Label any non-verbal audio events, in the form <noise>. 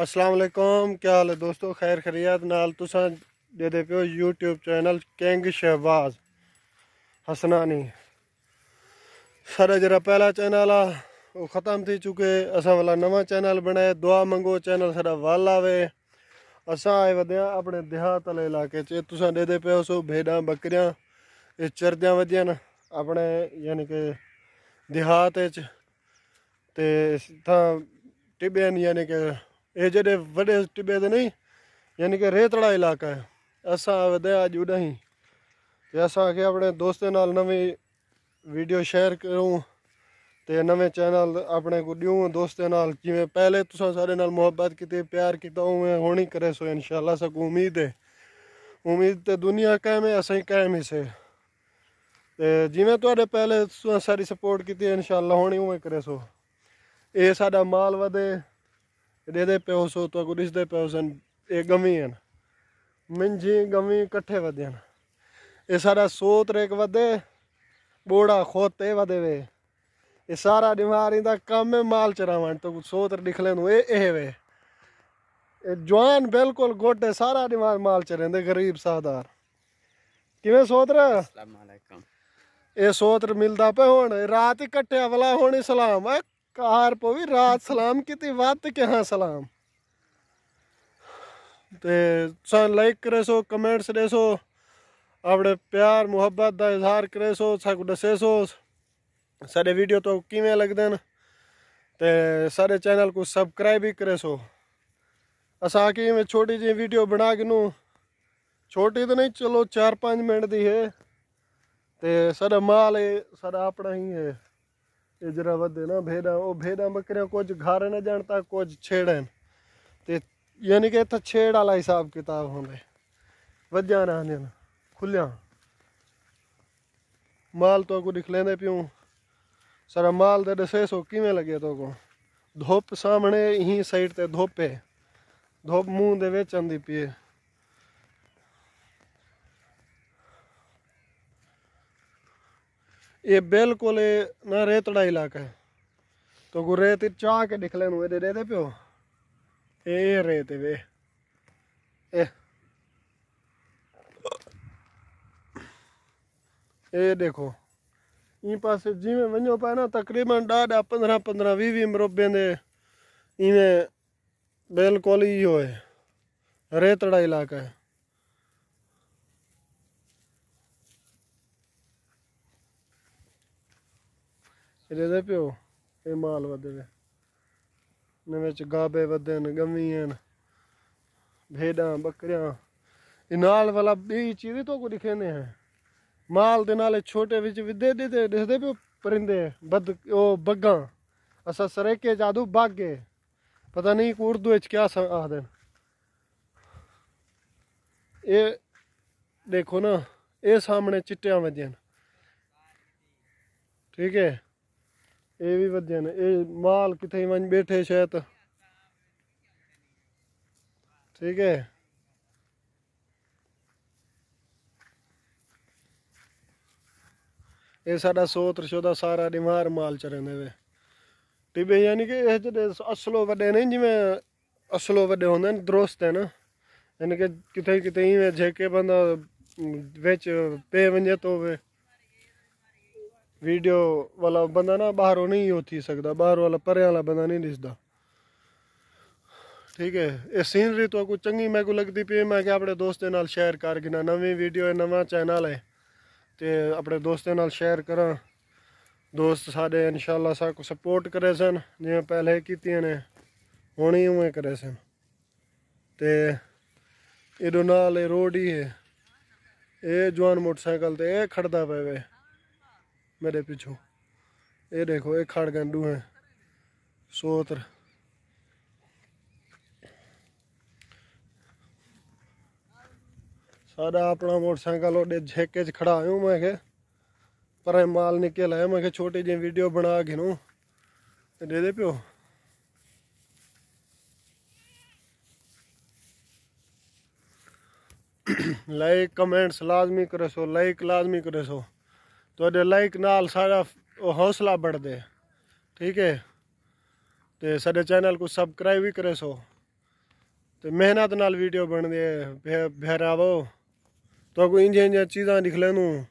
असलम क्या हाल है दोस्तों खैर खरियात नाल तुसा दे पे हो YouTube channel king Shahbaz Hasnani साढ़ा जरा पहला चैनल आ ख़त्म थी चुके असा वाला नवा चैनल बनाया दुआ मंगो चैनल साढ़ा वल आवे असा आए वधिया अपने देहात वाले इलाके च तुसा दे पे हो सो भेडा बकरियां ये चरदियां अपने यानी कि देहात च ते यानी कि ਇਹ ਜਿਹੜੇ ਵੱਡੇ ਟਿੱਬੇ ਦੇ ਨਹੀਂ ਯਾਨੀ ਕਿ ਰੇਤੜਾ ਇਲਾਕਾ ਹੈ ਅਸਾਂ ਆਵਦੇ ਅੱਜ ਉਡਾਹੀ ਤੇ ਅਸਾਂ ਕਿ ਆਪਣੇ ਦੋਸਤਾਂ ਨਾਲ ਨਵੀਂ ਵੀਡੀਓ ਸ਼ੇਅਰ ਕਰੂੰ ਤੇ ਨਵੇਂ ਚੈਨਲ ਆਪਣੇ ਗੁੱਡਿਓ ਦੋਸਤਾਂ ਨਾਲ ਜਿਵੇਂ ਪਹਿਲੇ ਤੁਸੀਂ ਸਾਡੇ ਨਾਲ ਮੁਹੱਬਤ ਕੀਤੀ ਪਿਆਰ ਕੀਤਾ ਉਵੇਂ ਹੁਣ ਹੀ ਕਰੇ ਸੋ ਇਨਸ਼ਾਅੱਲਾ ਸਕੂ ਉਮੀਦ ਹੈ ਉਮੀਦ ਤੇ ਦੁਨੀਆ ਕਾਇਮ ਹੈ ਅਸੀਂ ਕਾਇਮ ਹੀ ਸੇ ਤੇ ਜਿਵੇਂ ਤੁਹਾਡੇ ਪਹਿਲੇ ਸਾਰੀ ਸਪੋਰਟ ਕੀਤੀ ਇਨਸ਼ਾਅੱਲਾ ਹੁਣ ਹੀ ਉਵੇਂ ਕਰੇ ਸੋ ਇਹ ਸਾਡਾ ਮਾਲ ਵਧੇ रेदे पियो सो तो अॻु ॾिसंदे पियो सन एह् गमी आहिनि मुंहिंजी गमी कठे वधे आहिनि सारा सोत वधे बोड़ा खोते वधे वे एह् सारा दिमाग इंदा कम्म ऐ माल चरावण तो सोत दिखले नु एह् एह् वे एह् जवान बिल्कुल गोटे सारा दिमाग माल चरेंदे गरीब साहदार किवें सोतर एह् सोतर मिलदा पे हुन रात ही कट्टे अवला सलाम इस्लाम ਕਾਰ ਪੋਵੀ ਰਾਤ ਸਲਾਮ ਕੀਤੀ ਵੱਤ ਹਾਂ ਸਲਾਮ ਤੇ ਸਾਂ ਲਾਈਕ ਕਰੇ ਸੋ ਕਮੈਂਟਸ ਦੇ ਸੋ ਆਪਣੇ ਪਿਆਰ ਮੁਹੱਬਤ ਦਾ ਇਜ਼ਹਾਰ ਕਰੇ ਸੋ ਸਾਨੂੰ ਦੱਸੇ ਸੋ ਸਾਡੇ ਵੀਡੀਓ ਤੋਂ ਕਿਵੇਂ ਲੱਗਦੇ ਨੇ ਤੇ ਸਾਡੇ ਚੈਨਲ ਨੂੰ ਸਬਸਕ੍ਰਾਈਬ ਵੀ ਕਰੇ ਸੋ ਅਸਾਂ ਕੀ ਮੈਂ ਛੋਟੀ ਜੀ ਵੀਡੀਓ ਬਣਾ ਕੇ ਨੂੰ ਛੋਟੀ ਤਾਂ ਨਹੀਂ ਚਲੋ 4-5 ਮਿੰਟ ਦੀ ਹੈ ਤੇ ਸਾਡਾ ਮਾਲ ਹੈ ਸਾਡਾ ਆਪਣਾ ਹੀ ਹੈ जरा वे ना भेड़ा वो भेड़ा बकरियाँ कुछ घर न जानता कुछ छेड़न ते यानी कि इतना छेड़ वाला हिसाब किताब होंगे वजह रहने खुलिया माल तो को निकलेंदे प्यू सारा माल तो ॾिसे सो किवें लॻे तो को धुप सामने ही साइड ते धुप है धुप मूँह दे विच आंदी पी है ये बिल्कुल ना रेतड़ा इलाका है तो गु रेत चा के दिखले वे रेते प्यो ये रेत वे ए ये देखो इन पास जिमें वो पाए ना तकरीबन ॾाढा पंद्रहं पंद्रहं वीह वीह मरबे ते इवें बेलकोली इहो आहे रेतड़ा इलाइक़ा है ਇਹਦੇ ਪਿਓ ਇਹ ਮਾਲ ਵਧਦੇ ਨੇ ਵਿੱਚ ਗਾਬੇ ਵਧਦੇ ਨੇ ਗਮੀਆਂ ਭੇਡਾਂ ਬੱਕਰੀਆਂ ਇਹ ਨਾਲ ਵਾਲਾ ਇਹ ਚੀਜ਼ ਤੋਂ ਕੋ ਦਿਖੇਨੇ ਹੈ ਮਾਲ ਦੇ ਨਾਲੇ ਛੋਟੇ ਵਿੱਚ ਵਿਦੇ ਦੇ ਤੇ ਦਿਖਦੇ ਪਿਓ ਪਰਿੰਦੇ ਬਦ ਉਹ ਬੱਗਾ ਅਸਾ ਸਰੇਕੇ ਜਾਦੂ ਬਾਗੇ ਪਤਾ ਨਹੀਂ ਉਰਦੂ ਵਿੱਚ ਕੀ ਆਖਦੇ ਨੇ ਇਹ ਦੇਖੋ ਨਾ ਇਹ ਸਾਹਮਣੇ ਚਿੱਟਿਆਂ ਵਜੇ ਠੀਕ ਹੈ ਇਹ ਵੀ ਵਧੀਆ ਨੇ ਇਹ ਮਾਲ ਕਿਥੇ ਵੰਜ ਬੈਠੇ ਸ਼ਾਇਦ ਠੀਕ ਹੈ ਇਹ ਸਾਡਾ ਸੋਤਰਸ਼ੋ ਦਾ ਸਾਰਾ ਨਿਮਾਰ ਮਾਲ ਚ ਰਹਿੰਦੇ ਵੇ ਟਿਬੇ ਯਾਨੀ ਕਿ ਇਹ ਜਿਹੜੇ ਅਸਲੋ ਵੱਡੇ ਨਹੀਂ ਜਿਵੇਂ ਅਸਲੋ ਵੱਡੇ ਹੁੰਦੇ ਨੇ ਦਰੋਸਤ ਹੈ ਨਾ ਯਾਨੀ ਕਿ ਕਿਤੇ ਕਿਤੇ ਹੀ ਕੇ ਬੰਦਾ ਵਿੱਚ ਪੇ ਵੰਜੇ ਤੋਂ ਵੇ ਵੀਡੀਓ ਵਾਲਾ ਬੰਦਾ ਨਾ ਬਾਹਰੋਂ ਨਹੀਂ ਉਥੀ ਸਕਦਾ ਬਾਹਰ ਵਾਲਾ ਪਰਿਆਂ ਵਾਲਾ ਬੰਦਾ ਨਹੀਂ ਦਿਸਦਾ ਠੀਕ ਹੈ ਇਹ ਸੀਨਰੀ ਤੋਂ ਕੋ ਚੰਗੀ ਮੈਂ ਕੋ ਲੱਗਦੀ ਪਈ ਮੈਂ ਕਿ ਆਪਣੇ ਦੋਸਤ ਨਾਲ ਸ਼ੇਅਰ ਕਰ ਗਿਨਾ ਨਵੀਂ ਵੀਡੀਓ ਹੈ ਨਵਾਂ ਚੈਨਲ ਹੈ ਤੇ ਆਪਣੇ ਦੋਸਤਾਂ ਨਾਲ ਸ਼ੇਅਰ ਕਰਾਂ ਦੋਸਤ ਸਾਡੇ ਇਨਸ਼ਾਅੱਲਾ ਸਾ ਕੋ ਸਪੋਰਟ ਕਰੇ ਸਨ ਜਿਵੇਂ ਪਹਿਲੇ ਕੀਤੀਆਂ ਨੇ ਹੁਣ ਹੀ ਉਵੇਂ ਕਰੇ ਸਨ ਤੇ ਇਹ ਨਾਲ ਇਹ ਰੋਡ ਹੀ ਹੈ ਇਹ ਜਵਾਨ ਮੋਟਰਸਾਈਕਲ ਤੇ ਇਹ ਖੜਦਾ ਪਵੇ मेरे पीछों ये देखो ये खड़ गंडू हैं सोत्र सारा अपना मोटरसाइकिल ओडे झेके च खड़ा आयो मैं के पर माल निकल आया मैं छोटी जी वीडियो बना घिनू दे दे प्यो <clears throat> लाइक कमेंट्स लाजमी करे सो लाइक लाजमी करे सो ਤੁਹਾਡੇ ਲਾਈਕ ਨਾਲ ਸਾਰਾ ਹੌਸਲਾ ਵੱਧਦੇ ਠੀਕ ਹੈ ਤੇ ਸਾਡੇ ਚੈਨਲ ਨੂੰ ਸਬਸਕ੍ਰਾਈਬ ਵੀ ਕਰੇ ਸੋ ਤੇ ਮਿਹਨਤ ਨਾਲ ਵੀਡੀਓ ਬਣਦੇ ਹੈ ਭਰਾਵੋ ਤੋ ਇੰਜ ਇੰਜ ਚੀਜ਼ਾਂ ਦਿਖ ਲੈਣੂ